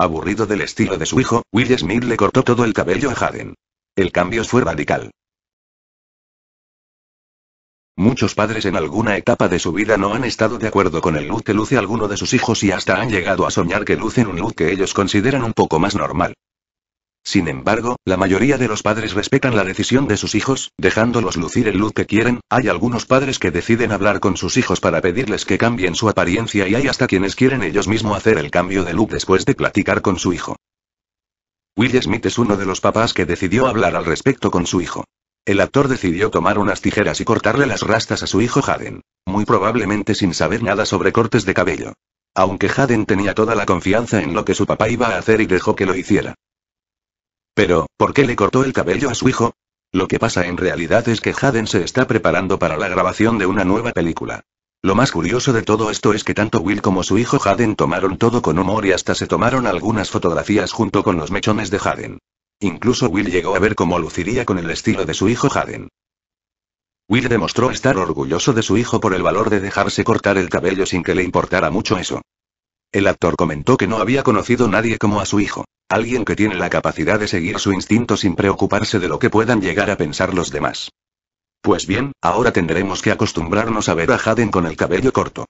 Aburrido del estilo de su hijo, Will Smith le cortó todo el cabello a Jaden. El cambio fue radical. Muchos padres en alguna etapa de su vida no han estado de acuerdo con el look que luce alguno de sus hijos y hasta han llegado a soñar que lucen un look que ellos consideran un poco más normal. Sin embargo, la mayoría de los padres respetan la decisión de sus hijos, dejándolos lucir el look que quieren, hay algunos padres que deciden hablar con sus hijos para pedirles que cambien su apariencia y hay hasta quienes quieren ellos mismos hacer el cambio de look después de platicar con su hijo. Will Smith es uno de los papás que decidió hablar al respecto con su hijo. El actor decidió tomar unas tijeras y cortarle las rastas a su hijo Jaden, muy probablemente sin saber nada sobre cortes de cabello. Aunque Jaden tenía toda la confianza en lo que su papá iba a hacer y dejó que lo hiciera. Pero, ¿por qué le cortó el cabello a su hijo? Lo que pasa en realidad es que Jaden se está preparando para la grabación de una nueva película. Lo más curioso de todo esto es que tanto Will como su hijo Jaden tomaron todo con humor y hasta se tomaron algunas fotografías junto con los mechones de Jaden. Incluso Will llegó a ver cómo luciría con el estilo de su hijo Jaden. Will demostró estar orgulloso de su hijo por el valor de dejarse cortar el cabello sin que le importara mucho eso. El actor comentó que no había conocido nadie como a su hijo. Alguien que tiene la capacidad de seguir su instinto sin preocuparse de lo que puedan llegar a pensar los demás. Pues bien, ahora tendremos que acostumbrarnos a ver a Jaden con el cabello corto.